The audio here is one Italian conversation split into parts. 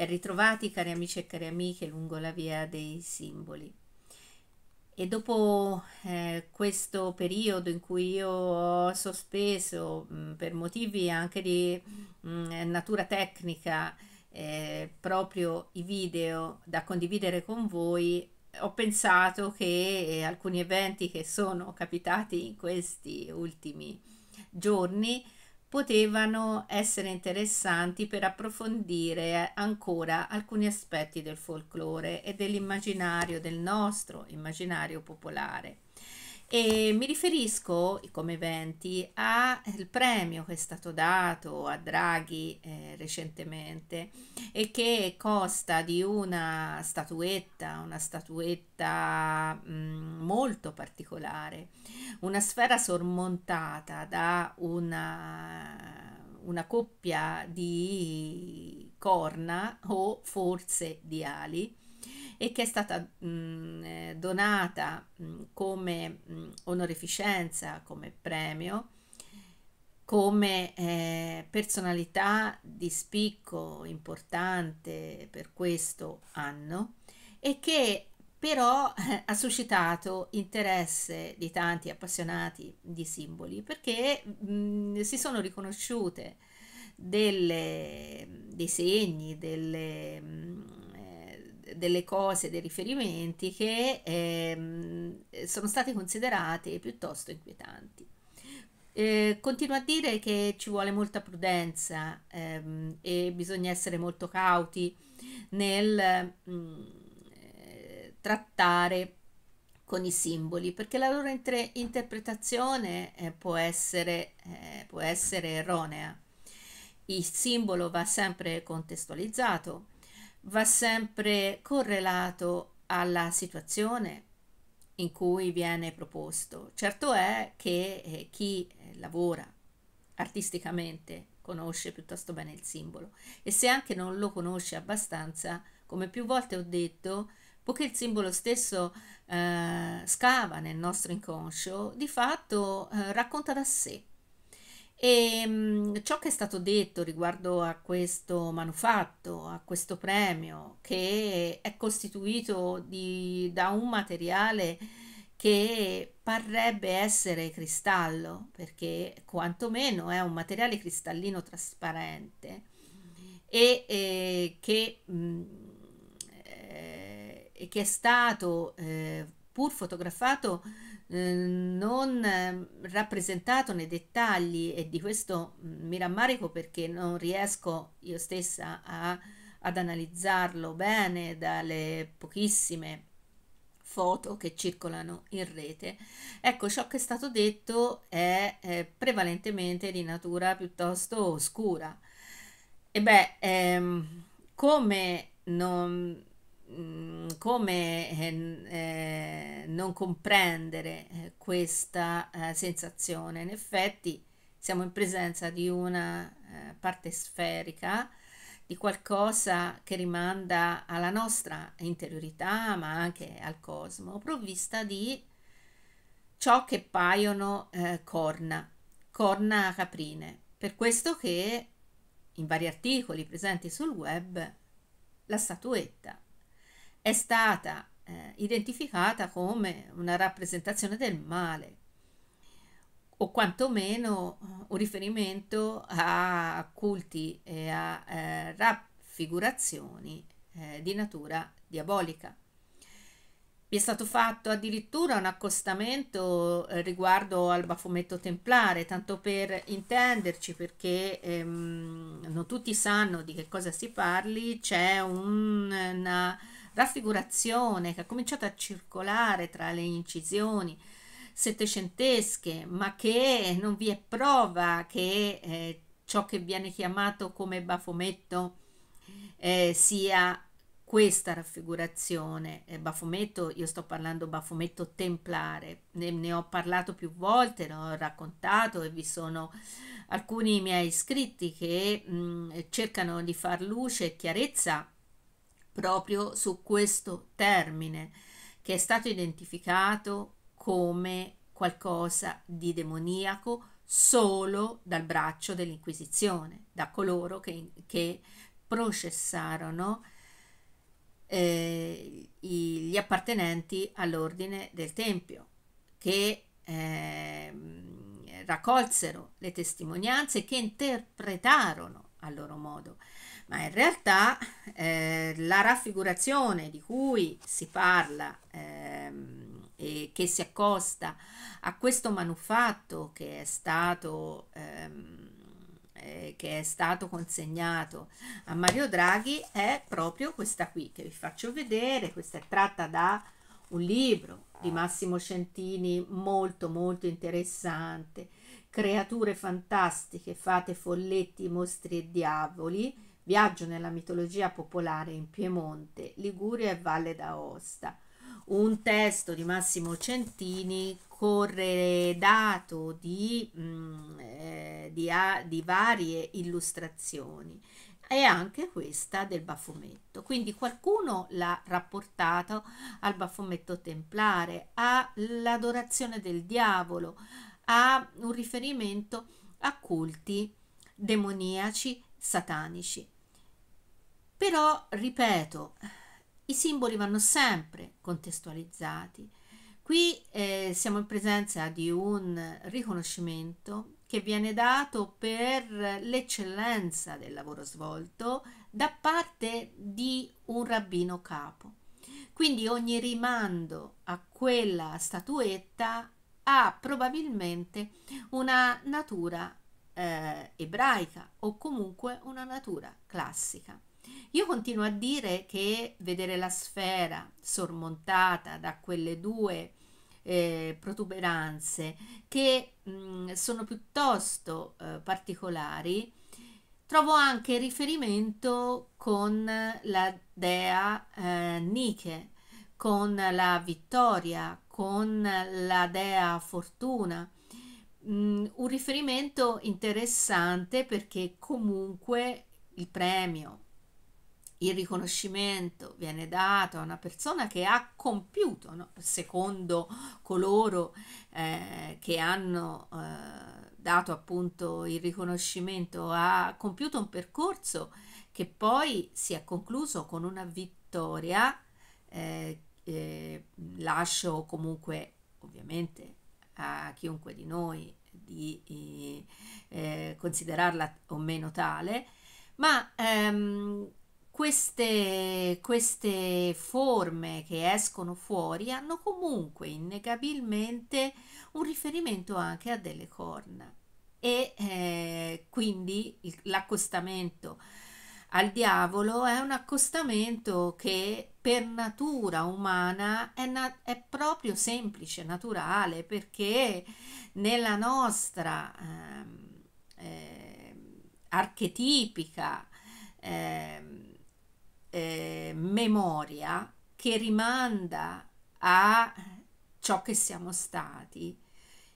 Ben ritrovati cari amici e cari amiche lungo la via dei simboli. E dopo eh, questo periodo in cui io ho sospeso mh, mm, per motivi anche di mh, mm, natura tecnica eh, proprio i video da condividere con voi, ho pensato che eh, alcuni eventi che sono capitati in questi ultimi giorni potevano essere interessanti per approfondire ancora alcuni aspetti del folklore e dell'immaginario del nostro immaginario popolare. E mi riferisco come eventi al premio che è stato dato a Draghi eh, recentemente e che costa di una statuetta, una statuetta mh, mm, molto particolare, una sfera sormontata da una, una coppia di corna o forse di ali e che è stata mh, eh, donata mh, come mh, onoreficenza, come premio, come eh, personalità di spicco importante per questo anno e che però eh, ha suscitato interesse di tanti appassionati di simboli perché mh, si sono riconosciute delle, dei segni, delle, mh, delle cose, dei riferimenti che ehm, sono stati considerati piuttosto inquietanti. Eh, continua a dire che ci vuole molta prudenza ehm, e bisogna essere molto cauti nel mh, mm, eh, trattare con i simboli perché la loro inter interpretazione eh, può, essere, eh, può essere erronea. Il simbolo va sempre contestualizzato va sempre correlato alla situazione in cui viene proposto. Certo è che eh, chi eh, lavora artisticamente conosce piuttosto bene il simbolo e se anche non lo conosce abbastanza, come più volte ho detto, poiché il simbolo stesso eh, scava nel nostro inconscio, di fatto eh, racconta da sé e ehm, ciò che è stato detto riguardo a questo manufatto, a questo premio, che è costituito di, da un materiale che parrebbe essere cristallo, perché quantomeno è un materiale cristallino trasparente e eh, che, mh, mm, eh, che, è stato eh, pur fotografato Ehm, non ehm, rappresentato nei dettagli e di questo mhmm, mi rammarico perché non riesco io stessa a, ad analizzarlo bene dalle pochissime foto che circolano in rete. Ecco, ciò che è stato detto è eh, prevalentemente di natura piuttosto oscura. E beh, ehm, come non Mm, come eh, eh, non comprendere eh, questa eh, sensazione? In effetti siamo in presenza di una eh, parte sferica, di qualcosa che rimanda alla nostra interiorità, ma anche al cosmo, provvista di ciò che paiono eh, corna, corna caprine. Per questo che in vari articoli presenti sul web la statuetta è stata eh, identificata come una rappresentazione del male o quantomeno eh, un riferimento a culti e a eh, raffigurazioni eh, di natura diabolica. Vi è stato fatto addirittura un accostamento eh, riguardo al bafometto templare, tanto per intenderci, perché ehm, non tutti sanno di che cosa si parli, c'è un, una raffigurazione che ha cominciato a circolare tra le incisioni settecentesche, ma che non vi è prova che eh, ciò che viene chiamato come Bafometto eh, sia questa raffigurazione. Eh, Bafometto, io sto parlando Bafometto templare, ne, ne ho parlato più volte, ne ho raccontato e vi sono alcuni miei iscritti che mh, mm, cercano di far luce e chiarezza proprio su questo termine che è stato identificato come qualcosa di demoniaco solo dal braccio dell'Inquisizione, da coloro che, che processarono eh, gli appartenenti all'ordine del Tempio, che eh, raccolsero le testimonianze, che interpretarono a loro modo, ma in realtà eh, la raffigurazione di cui si parla ehm, e che si accosta a questo manufatto che è stato ehm, eh, che è stato consegnato a Mario Draghi è proprio questa qui che vi faccio vedere, questa è tratta da un libro di Massimo Centini molto molto interessante creature fantastiche, fate, folletti, mostri e diavoli, viaggio nella mitologia popolare in Piemonte, Liguria e Valle d'Aosta. Un testo di Massimo Centini corredato di, mh, mm, eh, di, a, di varie illustrazioni e anche questa del baffometto. Quindi qualcuno l'ha rapportato al baffometto templare, all'adorazione del diavolo, a un riferimento a culti demoniaci, satanici. Però, ripeto, i simboli vanno sempre contestualizzati. Qui eh, siamo in presenza di un riconoscimento che viene dato per l'eccellenza del lavoro svolto da parte di un rabbino capo. Quindi ogni rimando a quella statuetta ha probabilmente una natura eh, ebraica o comunque una natura classica. Io continuo a dire che vedere la sfera sormontata da quelle due eh, protuberanze che mh, mm, sono piuttosto eh, particolari, trovo anche riferimento con la dea eh, Nike, con la vittoria, con la dea Fortuna. Mm, un riferimento interessante perché comunque il premio, il riconoscimento viene dato a una persona che ha compiuto, no? secondo coloro eh, che hanno eh, dato appunto il riconoscimento, ha compiuto un percorso che poi si è concluso con una vittoria eh, eh, lascio comunque ovviamente a chiunque di noi di eh, eh, considerarla o meno tale, ma ehm, queste, queste, forme che escono fuori hanno comunque innegabilmente un riferimento anche a delle corna e eh, quindi l'accostamento al diavolo è un accostamento che per natura umana è, na è proprio semplice, naturale, perché nella nostra ehm, eh, archetipica ehm, eh, memoria che rimanda a ciò che siamo stati,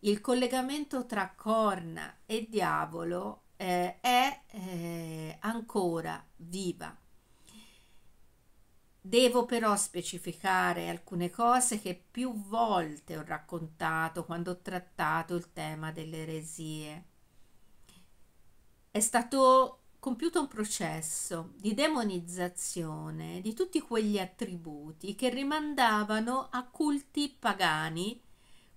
il collegamento tra corna e diavolo eh, è eh, ancora viva. Devo però specificare alcune cose che più volte ho raccontato quando ho trattato il tema delle eresie. È stato compiuto un processo di demonizzazione di tutti quegli attributi che rimandavano a culti pagani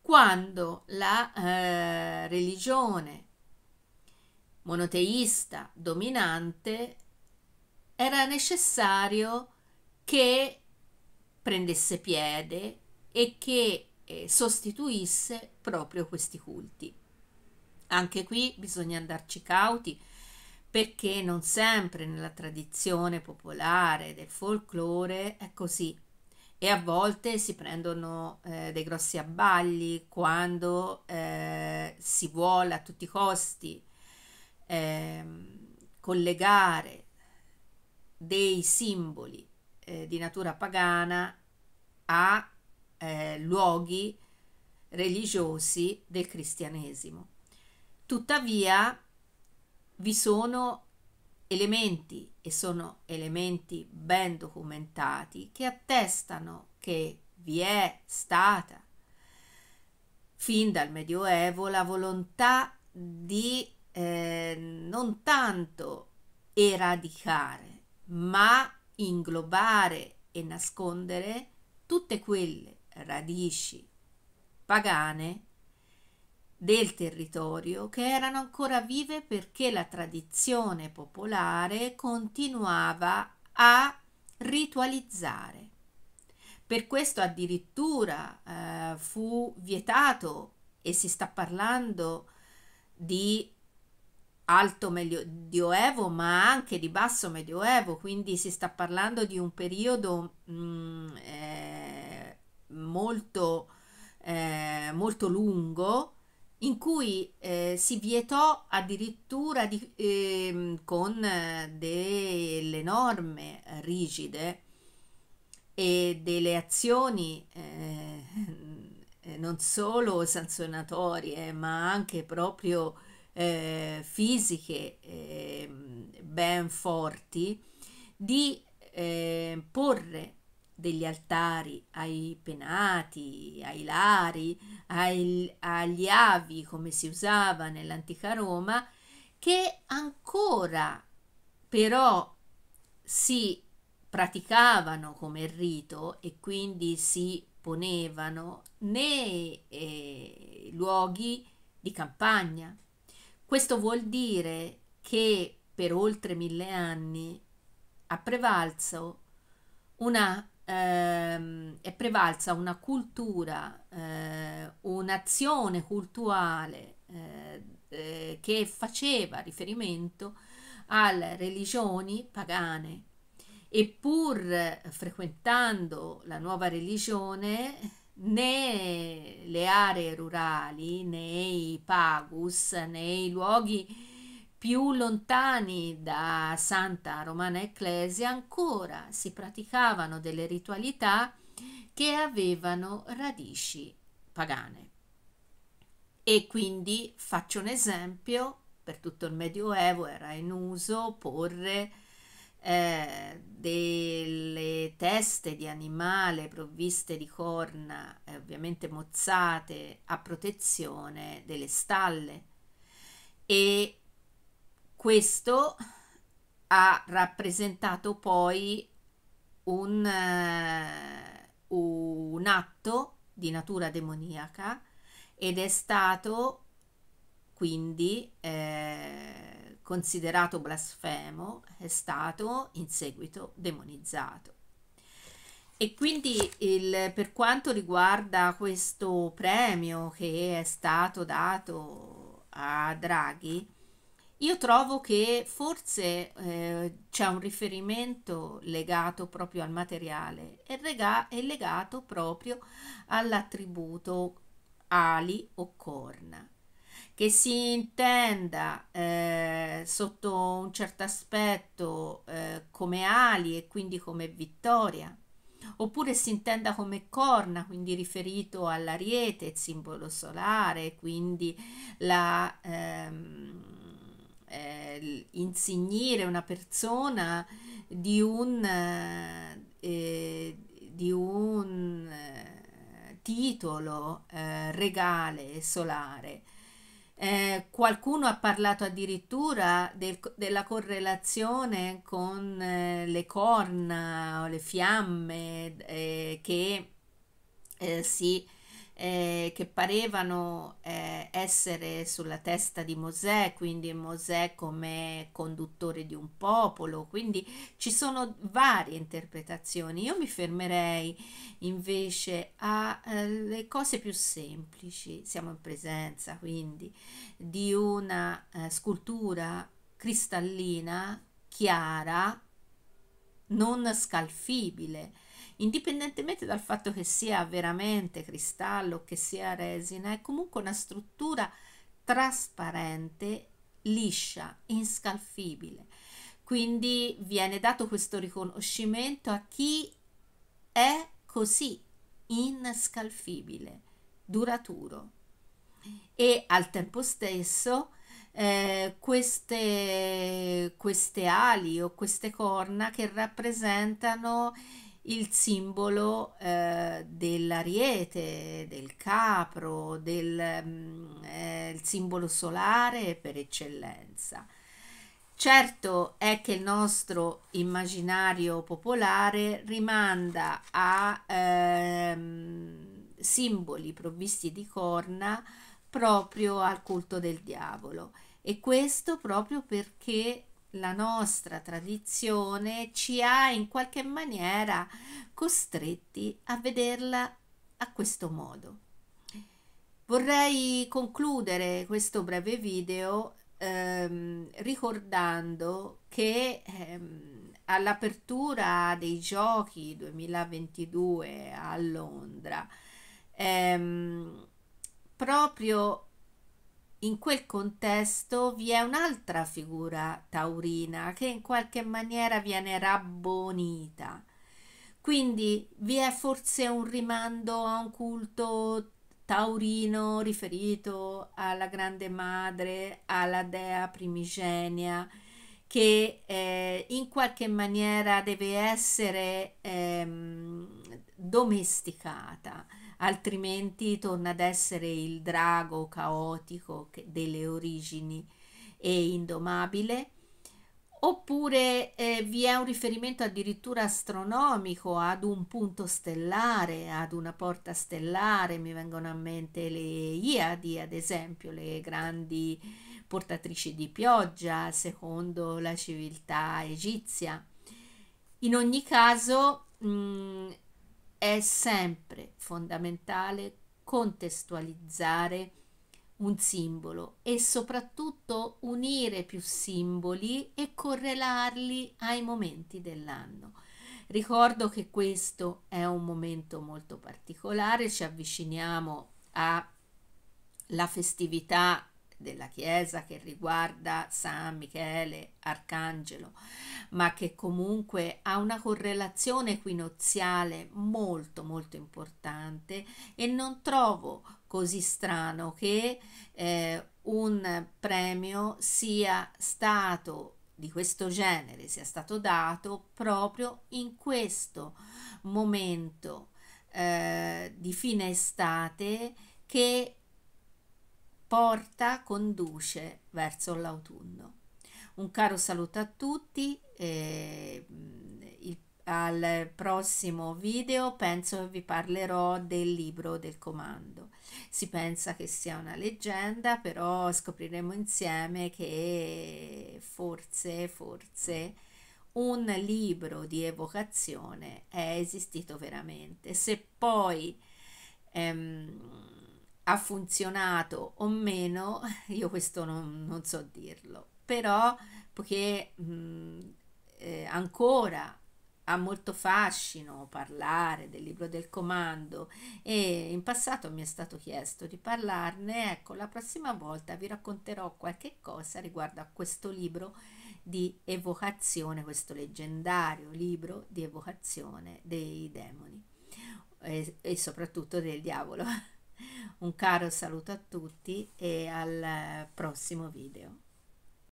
quando la eh, religione monoteista dominante, era necessario che prendesse piede e che eh, sostituisse proprio questi culti. Anche qui bisogna andarci cauti perché non sempre nella tradizione popolare del folklore è così e a volte si prendono eh, dei grossi abbagli quando eh, si vuole a tutti i costi eh, collegare dei simboli eh, di natura pagana a eh, luoghi religiosi del cristianesimo. Tuttavia vi sono elementi e sono elementi ben documentati che attestano che vi è stata fin dal Medioevo la volontà di eh, non tanto eradicare, ma inglobare e nascondere tutte quelle radici pagane del territorio che erano ancora vive perché la tradizione popolare continuava a ritualizzare. Per questo addirittura eh, fu vietato e si sta parlando di alto medioevo ma anche di basso medioevo, quindi si sta parlando di un periodo mh, mm, eh, molto, eh, molto lungo in cui eh, si vietò addirittura di, eh, con delle norme rigide e delle azioni eh, non solo sanzionatorie ma anche proprio eh, fisiche eh, ben forti, di eh, porre degli altari ai penati, ai lari, ai, agli avi come si usava nell'antica Roma, che ancora però si praticavano come rito e quindi si ponevano nei eh, luoghi di campagna, questo vuol dire che per oltre mille anni ha prevalso una, ehm, è prevalsa una cultura, eh, un'azione culturale eh, eh, che faceva riferimento alle religioni pagane Eppur frequentando la nuova religione né le aree rurali, né i pagus, né i luoghi più lontani da Santa Romana Ecclesia ancora si praticavano delle ritualità che avevano radici pagane. E quindi faccio un esempio, per tutto il Medioevo era in uso porre eh, delle teste di animale provviste di corna, eh, ovviamente mozzate, a protezione delle stalle. E questo ha rappresentato poi un, uh, un, atto di natura demoniaca ed è stato quindi eh, considerato blasfemo, è stato in seguito demonizzato. E quindi il, per quanto riguarda questo premio che è stato dato a Draghi, io trovo che forse eh, c'è un riferimento legato proprio al materiale e, rega- legato proprio all'attributo ali o corna che si intenda eh, sotto un certo aspetto eh, come ali e quindi come vittoria, oppure si intenda come corna, quindi riferito all'ariete, il simbolo solare, quindi la... Ehm, eh, insignire una persona di un, eh, eh di un eh, titolo eh, regale solare eh, qualcuno ha parlato addirittura del, della correlazione con eh, le corna o le fiamme eh, che eh, si eh, che parevano eh, essere sulla testa di Mosè, quindi Mosè come conduttore di un popolo, quindi ci sono varie interpretazioni. Io mi fermerei invece alle eh, cose più semplici. Siamo in presenza quindi di una eh, scultura cristallina, chiara, non scalfibile indipendentemente dal fatto che sia veramente cristallo, che sia resina, è comunque una struttura trasparente, liscia, inscalfibile. Quindi viene dato questo riconoscimento a chi è così, inscalfibile, duraturo. E al tempo stesso eh, queste, queste ali o queste corna che rappresentano il simbolo eh, dell'ariete, del capro, del mm, eh, simbolo solare per eccellenza. Certo è che il nostro immaginario popolare rimanda a ehm, simboli provvisti di corna proprio al culto del diavolo e questo proprio perché la nostra tradizione ci ha in qualche maniera costretti a vederla a questo modo. Vorrei concludere questo breve video ehm, ricordando che ehm, all'apertura dei giochi 2022 a Londra ehm, proprio in quel contesto vi è un'altra figura taurina che in qualche maniera viene rabbonita. Quindi vi è forse un rimando a un culto taurino riferito alla grande madre, alla dea primigenia, che eh, in qualche maniera deve essere ehm, domesticata altrimenti torna ad essere il drago caotico delle origini e indomabile. Oppure eh, vi è un riferimento addirittura astronomico ad un punto stellare, ad una porta stellare, mi vengono a mente le Iadi, ad esempio, le grandi portatrici di pioggia secondo la civiltà egizia. In ogni caso, mh, mm, è sempre fondamentale contestualizzare un simbolo e soprattutto unire più simboli e correlarli ai momenti dell'anno. Ricordo che questo è un momento molto particolare, ci avviciniamo alla festività della Chiesa che riguarda San Michele Arcangelo, ma che comunque ha una correlazione equinoziale molto molto importante e non trovo così strano che eh, un premio sia stato di questo genere sia stato dato proprio in questo momento eh, di fine estate che porta conduce verso l'autunno. Un caro saluto a tutti, eh, il, al prossimo video penso che vi parlerò del libro del comando. Si pensa che sia una leggenda, però scopriremo insieme che forse, forse un libro di evocazione è esistito veramente. Se poi ehm, ha funzionato o meno, io questo non, non so dirlo, però poiché eh, ancora ha molto fascino parlare del libro del comando e in passato mi è stato chiesto di parlarne, ecco la prossima volta vi racconterò qualche cosa riguardo a questo libro di evocazione, questo leggendario libro di evocazione dei demoni e, eh, e soprattutto del diavolo. Un caro saluto a tutti e al prossimo video.